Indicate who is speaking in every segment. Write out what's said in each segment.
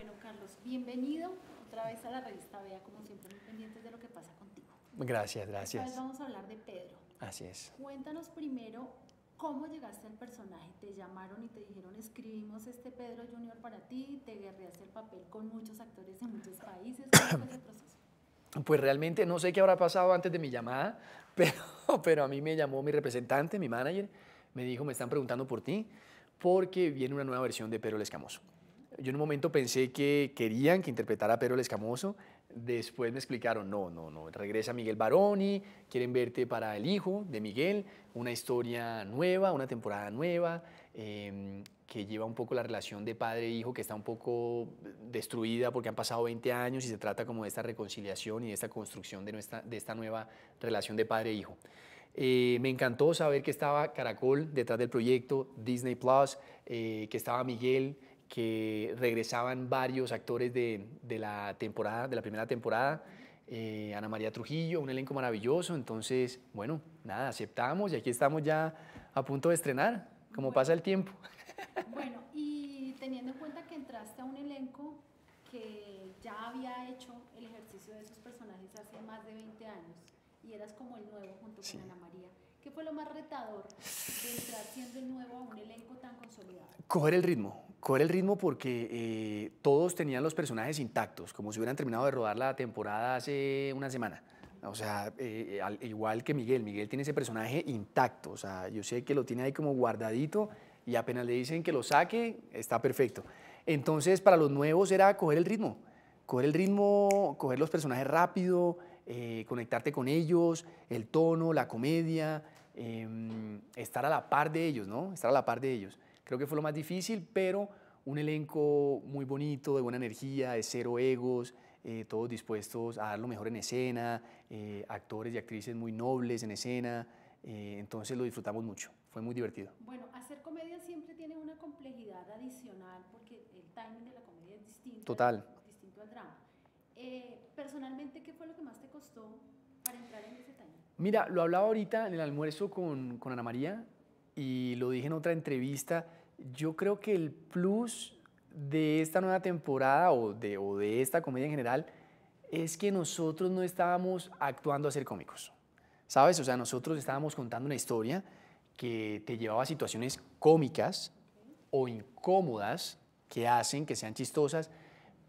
Speaker 1: Bueno, Carlos, bienvenido otra vez a la revista Vea, como siempre, muy pendientes de lo que pasa contigo.
Speaker 2: Gracias, gracias. Esta vamos
Speaker 1: a hablar de Pedro. Así es. Cuéntanos primero cómo llegaste al personaje. Te llamaron y te dijeron, escribimos este Pedro Junior para ti, te guerreaste el papel con muchos actores en muchos países. ¿Cómo fue el proceso?
Speaker 2: Pues realmente no sé qué habrá pasado antes de mi llamada, pero, pero a mí me llamó mi representante, mi manager, me dijo, me están preguntando por ti, porque viene una nueva versión de Pedro el Escamoso. Yo en un momento pensé que querían que interpretara a Pedro el Escamoso, después me explicaron, no, no, no, regresa Miguel Baroni, quieren verte para El Hijo de Miguel, una historia nueva, una temporada nueva, em, que lleva un poco la relación de padre e hijo, que está un poco destruida porque han pasado 20 años y se trata como de esta reconciliación y de esta construcción de, de esta nueva relación de padre e hijo. Eh, me encantó saber que estaba Caracol detrás del proyecto, Disney Plus, eh, que estaba Miguel, que regresaban varios actores de, la temporada, de la primera temporada. Eh, Ana María Trujillo, un elenco maravilloso. Entonces, bueno, nada, aceptamos y aquí estamos ya a punto de estrenar, como pasa el tiempo.
Speaker 1: Bueno, y teniendo en cuenta que entraste a un elenco que ya había hecho el ejercicio de esos personajes hace más de 20 años y eras como el nuevo junto con Ana María. ¿Qué fue lo más retador de entrar siendo el nuevo a un elenco tan consolidado?
Speaker 2: Coger el ritmo, coger el ritmo porque eh, todos tenían los personajes intactos, como si hubieran terminado de rodar la temporada hace una semana. O sea, eh, igual que Miguel, Miguel tiene ese personaje intacto, o sea, yo sé que lo tiene ahí como guardadito y apenas le dicen que lo saque, está perfecto. Entonces, para los nuevos era coger el ritmo coger el ritmo, coger los personajes rápido, eh, conectarte con ellos, el tono, la comedia, em, estar a la par de ellos, ¿no? Estar a la par de ellos. Creo que fue lo más difícil, pero un elenco muy bonito, de buena energía, de cero egos, eh, todos dispuestos a dar lo mejor en escena, eh, actores y actrices muy nobles en escena, entonces lo disfrutamos mucho, fue muy divertido.
Speaker 1: Bueno, hacer comedia siempre tiene una complejidad adicional porque el timing de la comedia es distinto. Total personalmente, ¿qué fue lo que más te costó para entrar
Speaker 2: en ese taller? Mira, lo hablaba ahorita en el almuerzo con, Ana María y lo dije en otra entrevista. Yo creo que el plus de esta nueva temporada o de, o de esta comedia en general es que nosotros no estábamos actuando a ser cómicos. ¿Sabes? O sea, nosotros estábamos contando una historia que te llevaba a situaciones cómicas o incómodas que hacen que sean chistosas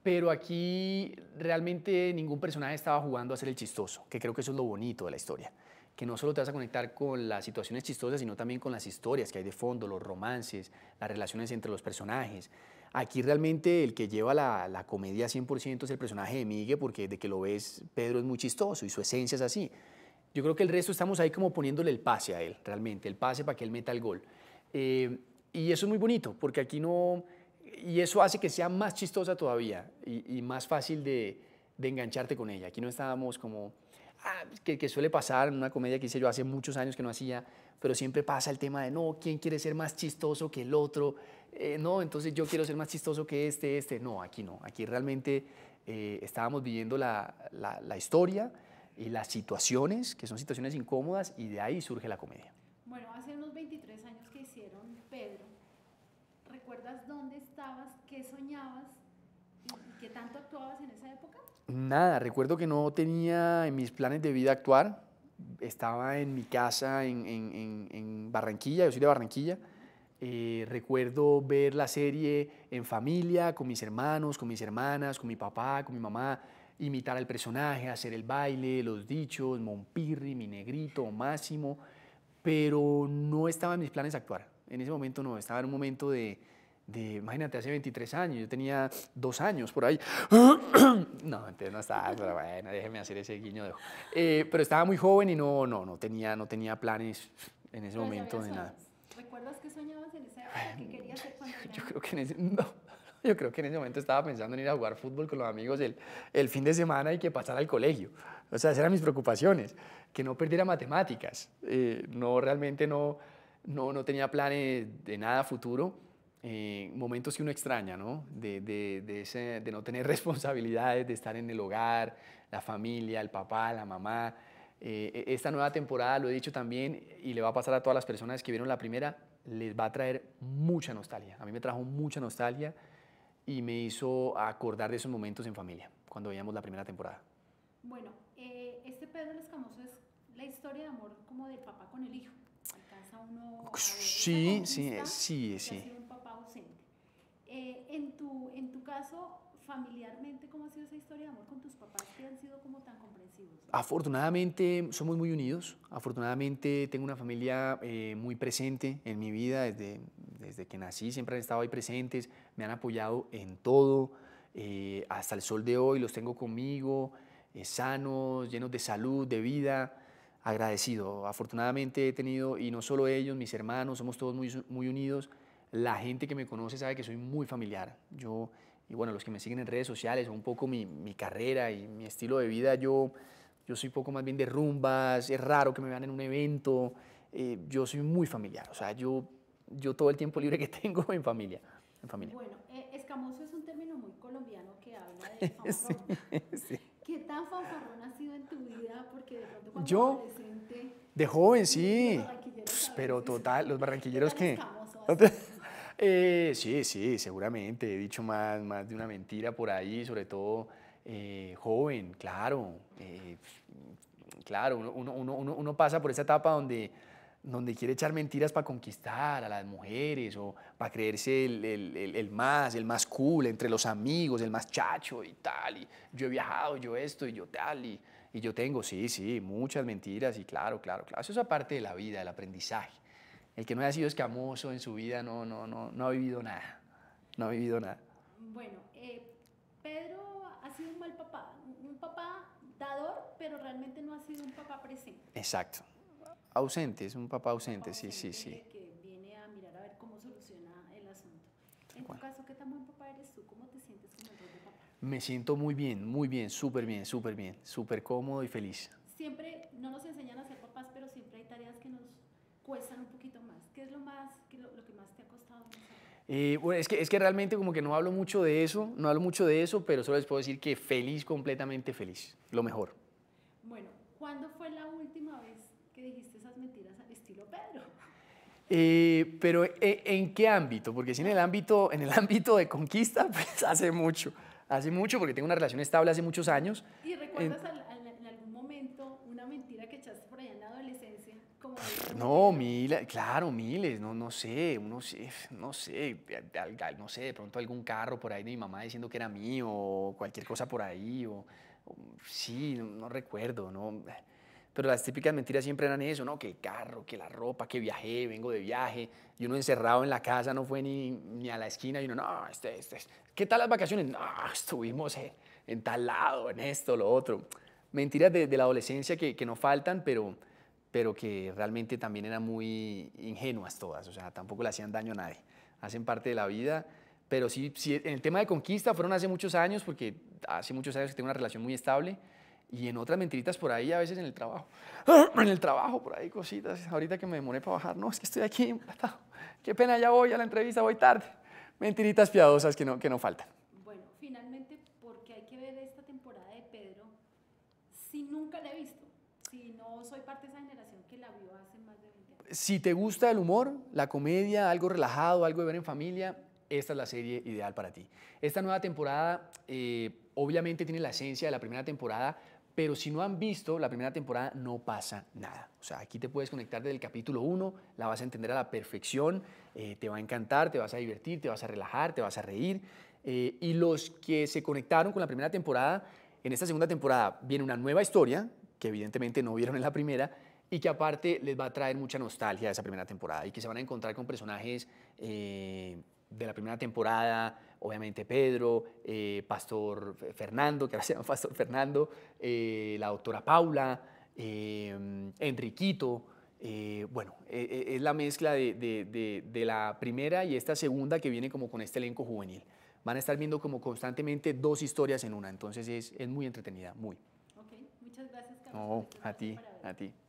Speaker 2: pero aquí realmente ningún personaje estaba jugando a ser el chistoso, que creo que eso es lo bonito de la historia que no solo te vas a conectar con las situaciones chistosas, sino también con las historias que hay de fondo, los romances, las relaciones entre los personajes. Aquí realmente el que lleva la, comedia 100% es el personaje de Miguel, porque de que lo ves, Pedro es muy chistoso y su esencia es así. Yo creo que el resto estamos ahí como poniéndole el pase a él, realmente, el pase para que él meta el gol. Eh, y eso es muy bonito, porque aquí no, y eso hace que sea más chistosa todavía y, más fácil de, engancharte con ella. Aquí no estábamos como, ah, pues, que, suele pasar en una comedia que hice yo hace muchos años que no hacía, pero siempre pasa el tema de, no, ¿quién quiere ser más chistoso que el otro? Eh, no, entonces yo quiero ser más chistoso que este, este. No, aquí no, aquí realmente eh, estábamos viviendo la, la, historia y las situaciones, que son situaciones incómodas, y de ahí surge la comedia.
Speaker 1: Bueno, qué soñabas y qué tanto actuabas en esa época?
Speaker 2: Nada, recuerdo que no tenía en mis planes de vida actuar. Estaba en mi casa en, Barranquilla, yo soy de Barranquilla. Eh, recuerdo ver la serie en familia, con mis hermanos, con mis hermanas, con mi papá, con mi mamá, imitar al personaje, hacer el baile, los dichos, Monpirri, mi negrito, Máximo, pero no estaba en mis planes actuar. En ese momento no, estaba en un momento de, de, imagínate, hace 23 años, yo tenía dos años por ahí. no, entonces no estaba, pero bueno, déjeme hacer ese guiño de eh, pero estaba muy joven y no, no, no tenía, no tenía planes en ese momento de nada.
Speaker 1: ¿Recuerdas qué soñabas en ese querías
Speaker 2: Yo creo que en ese, no, yo creo que en ese momento estaba pensando en ir a jugar fútbol con los amigos el, el fin de semana y que pasara al colegio. O sea, esas eran mis preocupaciones, que no perdiera matemáticas. Eh, no, realmente no, no, no tenía planes de nada futuro. Eh, momentos que uno extraña, ¿no? De, de, de, no tener responsabilidades, de estar en el hogar, la familia, el papá, la mamá. Eh, e, esta nueva temporada, lo he dicho también, y le va a pasar a todas las personas que vieron la primera, les va a traer mucha nostalgia. A mí me trajo mucha nostalgia y me hizo acordar de esos momentos en familia, cuando veíamos la primera temporada.
Speaker 1: Bueno, eh, este Pedro el Escamoso es la historia de amor como de papá con el hijo. Alcanza uno. sí, sí, sí, sí caso, familiarmente, ¿cómo ha sido esa historia de amor con tus papás que han sido tan comprensivos?
Speaker 2: Afortunadamente somos muy unidos, afortunadamente tengo una familia eh, muy presente en mi vida, desde, desde que nací siempre han estado ahí presentes, me han apoyado en todo, eh, hasta el sol de hoy los tengo conmigo, eh, sanos, llenos de salud, de vida agradecido. Afortunadamente he tenido, y no solo ellos, mis hermanos, somos todos muy, muy unidos. La gente que me conoce sabe que soy muy familiar. Yo, y bueno, los que me siguen en redes sociales, o un poco mi, mi, carrera y mi estilo de vida, yo, yo soy poco más bien de rumbas, es raro que me vean en un evento. Eh, yo soy muy familiar, o sea, yo, yo todo el tiempo libre que tengo en familia. En familia.
Speaker 1: Bueno, eh, escamoso es un término muy colombiano que habla
Speaker 2: de sí, sí. ¿Qué tan
Speaker 1: fanfarrón ha sido en tu vida? Porque de pronto cuando yo, adolescente...
Speaker 2: De joven, sí. pero total, los barranquilleros que... Eh, sí, sí, seguramente. He dicho más, más de una mentira por ahí, sobre todo eh, joven, claro. Eh, claro, uno, pasa por esa etapa donde, donde quiere echar mentiras para conquistar a las mujeres o para creerse el, el, más, el más cool entre los amigos, el más chacho y tal. Y yo he viajado, yo esto y yo tal. Y, y yo tengo, sí, sí, muchas mentiras y claro, claro, claro. Eso es aparte de la vida, del aprendizaje. El que no haya sido escamoso en su vida no, no, no, no ha vivido nada. No ha vivido nada.
Speaker 1: Bueno, eh, Pedro ha sido un mal papá, un papá dador, pero realmente no ha sido un papá presente.
Speaker 2: Exacto. Ausente, es un papá ausente, sí, sí, sí.
Speaker 1: Que viene a mirar a ver cómo soluciona el asunto. En tu caso, ¿qué tan buen papá eres tú? ¿Cómo te sientes como el rol de papá?
Speaker 2: Me siento muy bien, muy bien, súper bien, súper bien, súper cómodo y feliz. Siempre, no nos enseñan a ser papás, pero siempre hay tareas que nos cuestan un ¿Qué es lo, que más te ha costado? Eh, bueno, es que, realmente como que no hablo mucho de eso, no hablo mucho de eso, pero solo les puedo decir que feliz, completamente feliz, lo mejor.
Speaker 1: Bueno, ¿cuándo fue la última vez que dijiste esas mentiras al estilo Pedro?
Speaker 2: Eh, pero eh, ¿en qué ámbito? Porque si en el ámbito, en el ámbito de conquista, pues hace mucho, hace mucho, porque tengo una relación estable hace muchos años. ¿Y recuerdas no, miles, claro, miles, no, no sé, uno sí no sé, no sé, de pronto algún carro por ahí de mi mamá diciendo que era mío, o cualquier cosa por ahí, o, sí, no, recuerdo, no. Pero las típicas mentiras siempre eran eso, ¿no? Que carro, que la ropa, que viajé, vengo de viaje. Y uno encerrado en la casa no fue ni, ni a la esquina. Y uno, no, este, este, ¿qué tal las vacaciones? No, estuvimos en, tal lado, en esto, lo otro. Mentiras de, la adolescencia que, que no faltan, pero, pero que realmente también eran muy ingenuas todas, o sea, tampoco le hacían daño a nadie, hacen parte de la vida, pero sí, en el tema de conquista fueron hace muchos años, porque hace muchos años que tengo una relación muy estable, y en otras mentiritas por ahí, a veces en el trabajo, en el trabajo, por ahí cositas, ahorita que me demoré para bajar, no, es que estoy aquí, qué pena, ya voy a la entrevista, voy tarde, mentiritas piadosas que no, que no faltan.
Speaker 1: Bueno, finalmente, porque hay que ver esta temporada de Pedro si nunca la he visto? soy parte de esa generación que la vio hace más de 20
Speaker 2: Si te gusta el humor, la comedia, algo relajado, algo de ver en familia, esta es la serie ideal para ti. Esta nueva temporada eh, obviamente tiene la esencia de la primera temporada, pero si no han visto la primera temporada no pasa nada. O sea, aquí te puedes conectar desde el capítulo 1, la vas a entender a la perfección, eh, te va a encantar, te vas a divertir, te vas a relajar, te vas a reír. Eh, y los que se conectaron con la primera temporada, en esta segunda temporada viene una nueva historia, que evidentemente no vieron en la primera y que aparte les va a traer mucha nostalgia de esa primera temporada y que se van a encontrar con personajes eh, de la primera temporada, obviamente Pedro, eh, Pastor Fernando, que ahora se llama Pastor Fernando, eh, la doctora Paula, Enriquito. bueno, e-, e-, es la mezcla de, la primera y esta segunda que viene como con este elenco juvenil. Van a estar viendo como constantemente dos historias en una, entonces es, es muy entretenida, muy. Ok,
Speaker 1: muchas gracias. Oh,
Speaker 2: a ti, a ti.